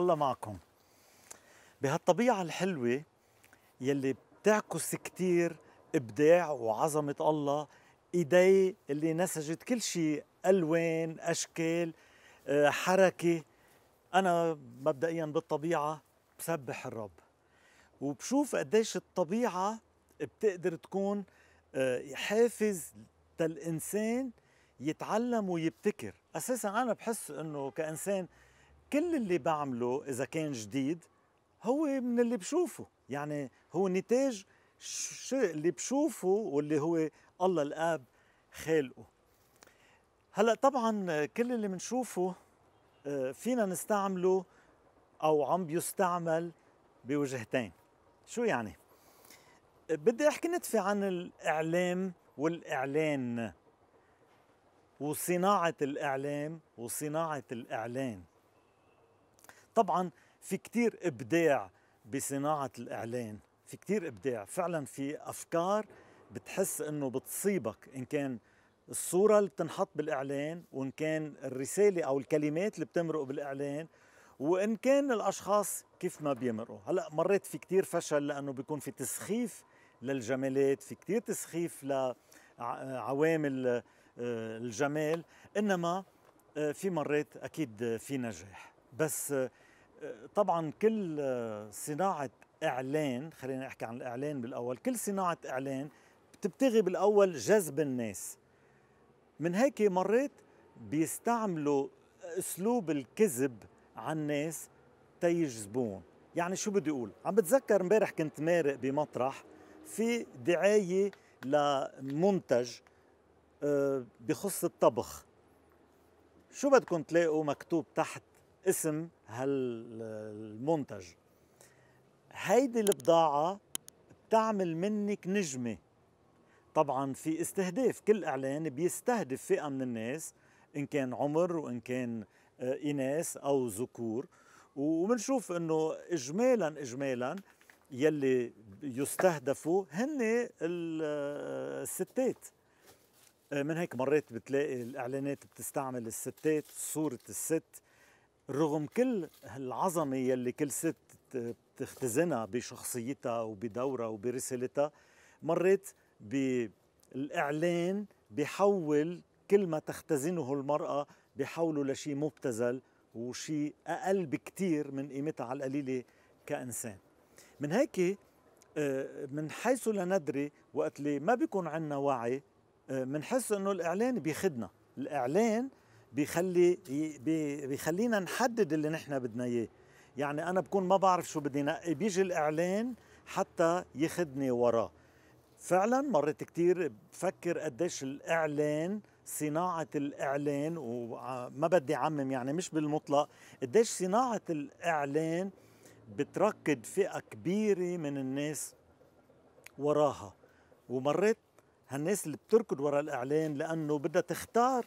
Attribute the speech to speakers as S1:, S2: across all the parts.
S1: الله معكم بهالطبيعة الحلوة يلي بتعكس كتير إبداع وعظمة الله إيدي اللي نسجت كل شيء ألوان أشكال آه، حركة أنا مبدئيا بالطبيعة بسبح الرب وبشوف قديش الطبيعة بتقدر تكون آه، حافز للإنسان يتعلم ويبتكر أساسا أنا بحس أنه كإنسان كل اللي بعمله اذا كان جديد هو من اللي بشوفه يعني هو نتاج اللي بشوفه واللي هو الله الاب خالقه هلا طبعا كل اللي بنشوفه آه، فينا نستعمله او عم بيستعمل بوجهتين شو يعني آه، بدي احكي نتفي عن الاعلام والاعلان وصناعه الاعلام وصناعه الاعلان طبعا في كتير إبداع بصناعة الإعلان في كتير إبداع فعلا في أفكار بتحس إنه بتصيبك إن كان الصورة اللي بتنحط بالإعلان وإن كان الرسالة أو الكلمات اللي بتمرق بالإعلان وإن كان الأشخاص كيف ما بيمرقوا هلأ مريت في كتير فشل لأنه بيكون في تسخيف للجمالات في كتير تسخيف لعوامل آه، الجمال إنما آه، في مرات أكيد في نجاح بس آه، طبعا كل صناعه اعلان خلينا نحكي عن الاعلان بالاول كل صناعه اعلان بتبتغي بالاول جذب الناس من هيك مرات بيستعملوا اسلوب الكذب عن الناس تيجذبون يعني شو بدي اقول عم بتذكر امبارح كنت مارق بمطرح في دعايه لمنتج آه، بخص الطبخ شو بدكم تلاقوا مكتوب تحت اسم هالمنتج هيدي البضاعة بتعمل منك نجمة طبعا في استهداف كل إعلان بيستهدف فئة من الناس إن كان عمر وإن كان آه، إناث أو ذكور وبنشوف إنه إجمالا إجمالا يلي يستهدفوا هن آه، الستات آه، من هيك مرات بتلاقي الإعلانات بتستعمل الستات صورة الست رغم كل هالعظمه يلي كل ست بتختزنها بشخصيتها وبدورها وبرسالتها مرت بالاعلان بحول كل ما تختزنه المراه بحوله لشيء مبتذل وشيء اقل بكثير من قيمتها على القليله كانسان من هيك آه، من حيث لا ندري وقت اللي ما بيكون عندنا وعي بنحس آه، انه الاعلان بيخدنا الاعلان بيخلي بيخلينا نحدد اللي نحن بدنا اياه يعني انا بكون ما بعرف شو بدي نقي بيجي الاعلان حتى يخدني وراه فعلا مرت كثير بفكر قديش الاعلان صناعة الإعلان وما بدي عمم يعني مش بالمطلق قديش صناعة الإعلان بتركد فئة كبيرة من الناس وراها ومرات هالناس اللي بتركض ورا الإعلان لأنه بدها تختار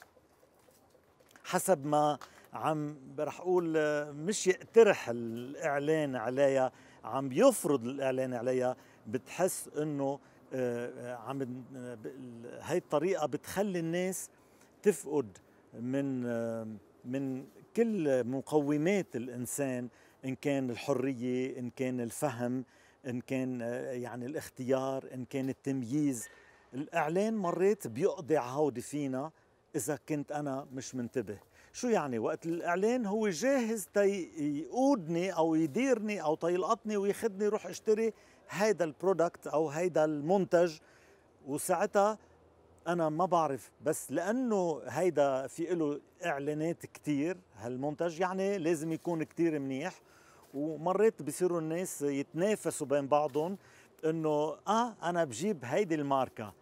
S1: حسب ما عم رح اقول مش يقترح الاعلان عليها عم يفرض الاعلان عليها بتحس انه آه، آه، عم هاي الطريقه بتخلي الناس تفقد من آه، من كل مقومات الانسان ان كان الحريه ان كان الفهم ان كان يعني الاختيار ان كان التمييز الاعلان مرات بيقضي عهود فينا إذا كنت أنا مش منتبه شو يعني وقت الإعلان هو جاهز تي يقودني أو يديرني أو تيلقطني ويخدني روح اشتري هيدا البرودكت أو هيدا المنتج وساعتها أنا ما بعرف بس لأنه هيدا في له إعلانات كتير هالمنتج يعني لازم يكون كتير منيح ومرات بصيروا الناس يتنافسوا بين بعضهم انه اه انا بجيب هيدي الماركه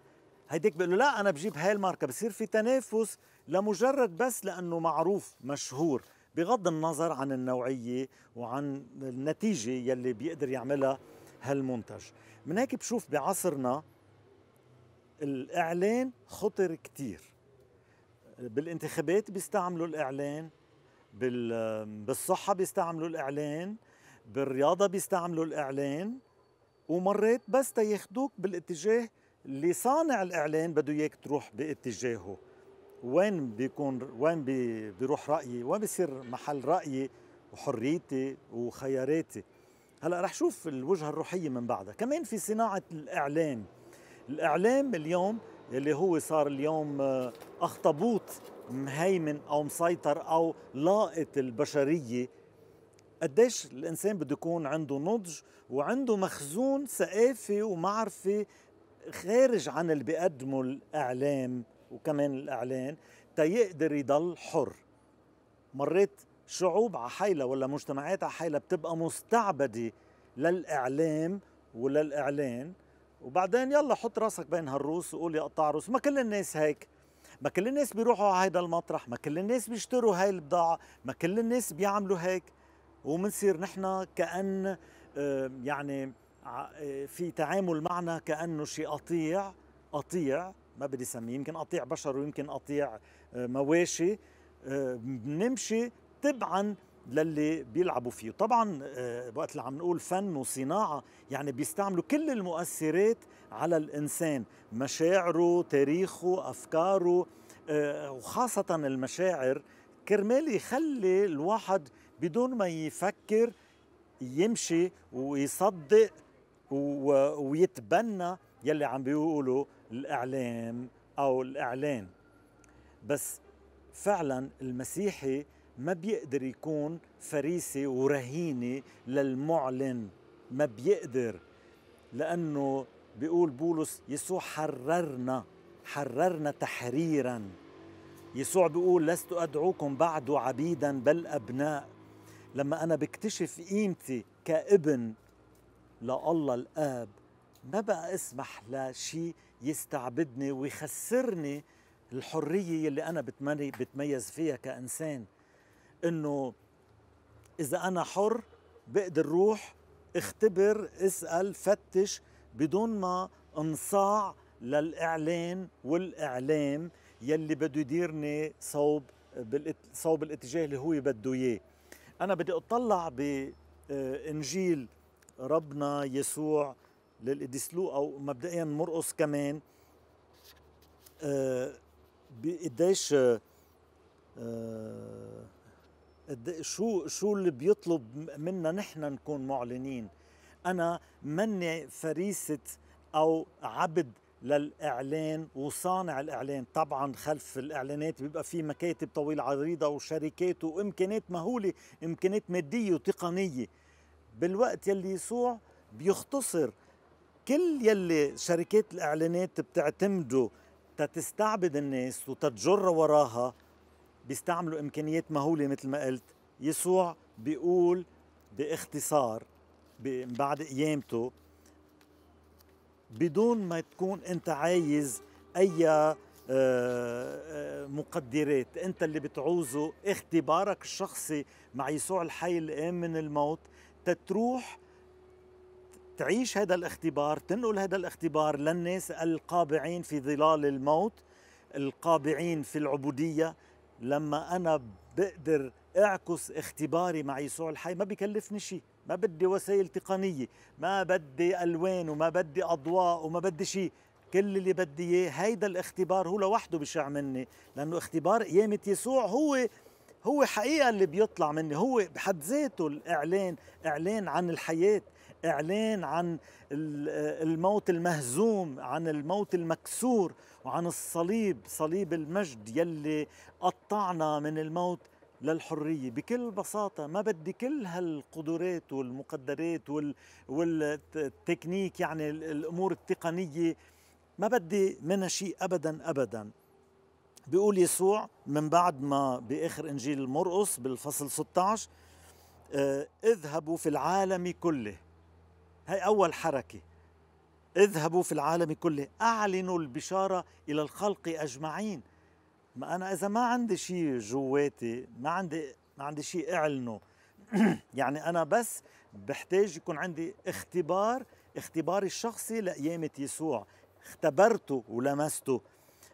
S1: هيديك بيقول له لا انا بجيب هاي الماركه بصير في تنافس لمجرد بس لانه معروف مشهور بغض النظر عن النوعيه وعن النتيجه يلي بيقدر يعملها هالمنتج من هيك بشوف بعصرنا الاعلان خطر كتير بالانتخابات بيستعملوا الاعلان بالصحه بيستعملوا الاعلان بالرياضه بيستعملوا الاعلان ومرات بس تاخذوك بالاتجاه اللي صانع الاعلان بده اياك تروح باتجاهه وين بيكون وين بي بيروح رايي وين بيصير محل رايي وحريتي وخياراتي هلا رح شوف الوجهه الروحيه من بعدها كمان في صناعه الاعلام الاعلام اليوم اللي هو صار اليوم آه، اخطبوط مهيمن او مسيطر او لائط البشريه قديش الانسان بده يكون عنده نضج وعنده مخزون ثقافي ومعرفه خارج عن اللي بيقدمه الاعلام وكمان الاعلان تيقدر يضل حر مرات شعوب عحيلة ولا مجتمعات عحيلة بتبقى مستعبدة للإعلام وللإعلان وبعدين يلا حط راسك بين هالروس وقول يا قطع روس ما كل الناس هيك ما كل الناس بيروحوا على هيدا المطرح ما كل الناس بيشتروا هاي البضاعة ما كل الناس بيعملوا هيك ومنصير نحن كأن آه، يعني إيه، في تعامل معنا كانه شيء قطيع قطيع ما بدي اسميه يمكن قطيع بشر ويمكن قطيع إيه، مواشي إيه، بنمشي تبعا للي بيلعبوا فيه طبعا وقت اللي عم نقول فن وصناعة يعني بيستعملوا كل المؤثرات على الإنسان مشاعره تاريخه أفكاره وخاصة المشاعر كرمال يخلي الواحد بدون ما يفكر يمشي ويصدق ويتبنى يلي عم بيقولوا الاعلام او الاعلان بس فعلا المسيحي ما بيقدر يكون فريسه ورهينه للمعلن ما بيقدر لانه بيقول بولس يسوع حررنا حررنا تحريرا يسوع بيقول لست ادعوكم بعد عبيدا بل ابناء لما انا بكتشف قيمتي كابن لالله الآب ما بقى اسمح لشيء يستعبدني ويخسرني الحرية اللي أنا بتمني بتميز فيها كإنسان إنه إذا أنا حر بقدر روح اختبر اسأل فتش بدون ما انصاع للإعلان والإعلام يلي بده يديرني صوب صوب الاتجاه اللي هو بده إياه أنا بدي أطلع بإنجيل ربنا يسوع للقديس او مبدئيا مرقص كمان آه، قديش آه، آه، شو شو اللي بيطلب منا نحن نكون معلنين انا مني فريسه او عبد للاعلان وصانع الاعلان طبعا خلف الاعلانات بيبقى في مكاتب طويله عريضه وشركات وامكانات مهوله امكانات ماديه وتقنيه بالوقت يلي يسوع بيختصر كل يلي شركات الاعلانات بتعتمده تستعبد الناس وتتجر وراها بيستعملوا امكانيات مهوله مثل ما قلت يسوع بيقول باختصار بعد قيامته بدون ما تكون انت عايز اي آه، آه، مقدرات انت اللي بتعوزه اختبارك الشخصي مع يسوع الحي القام من الموت تتروح تعيش هذا الاختبار تنقل هذا الاختبار للناس القابعين في ظلال الموت القابعين في العبودية لما أنا بقدر اعكس اختباري مع يسوع الحي ما بكلفني شيء ما بدي وسائل تقنية ما بدي ألوان وما بدي أضواء وما بدي شيء كل اللي بدي اياه هيدا الاختبار هو لوحده بشع مني لانه اختبار قيامه يسوع هو هو حقيقه اللي بيطلع مني هو بحد ذاته الاعلان اعلان عن الحياه اعلان عن الموت المهزوم عن الموت المكسور وعن الصليب صليب المجد يلي قطعنا من الموت للحريه بكل بساطه ما بدي كل هالقدرات والمقدرات والتكنيك يعني الامور التقنيه ما بدي منها شيء ابدا ابدا بيقول يسوع من بعد ما باخر انجيل مرقس بالفصل 16 آه، اذهبوا في العالم كله هي اول حركه اذهبوا في العالم كله اعلنوا البشاره الى الخلق اجمعين ما انا اذا ما عندي شيء جواتي ما عندي ما عندي شيء اعلنه يعني انا بس بحتاج يكون عندي اختبار اختباري الشخصي لقيامه يسوع اختبرته ولمسته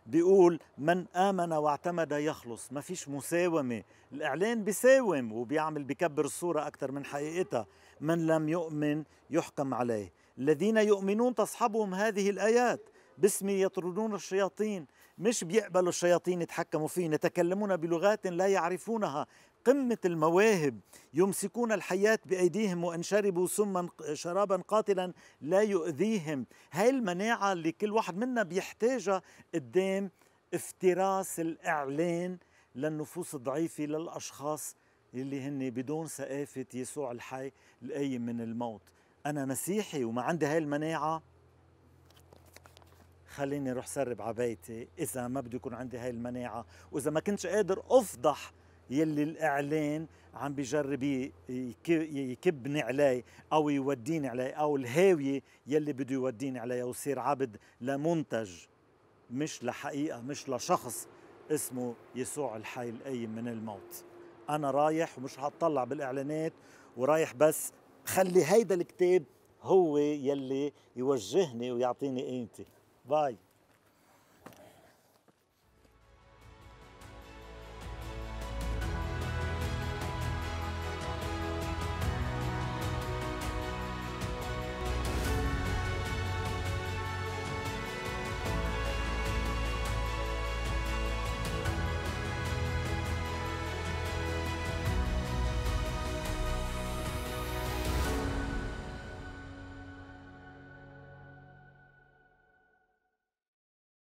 S1: بيقول من آمن واعتمد يخلص ما فيش مساومة الإعلان بيساوم وبيعمل بكبر الصورة أكثر من حقيقتها من لم يؤمن يحكم عليه الذين يؤمنون تصحبهم هذه الآيات باسمي يطردون الشياطين مش بيقبلوا الشياطين يتحكموا فيه يتكلمون بلغات لا يعرفونها قمة المواهب يمسكون الحياة بأيديهم وإن شربوا سما شرابا قاتلا لا يؤذيهم هاي المناعة اللي كل واحد منا بيحتاجها قدام افتراس الإعلان للنفوس الضعيفة للأشخاص اللي هن بدون ثقافة يسوع الحي القايم من الموت أنا مسيحي وما عندي هاي المناعة خليني اروح سرب على بيتي اذا ما بده يكون عندي هاي المناعه واذا ما كنتش قادر افضح يلي الاعلان عم بجرب يكبني عليه او يوديني عليه او الهاويه يلي بده يوديني عليها وصير عبد لمنتج مش لحقيقه مش لشخص اسمه يسوع الحي القيم من الموت انا رايح ومش هتطلع بالاعلانات ورايح بس خلي هيدا الكتاب هو يلي يوجهني ويعطيني قيمتي باي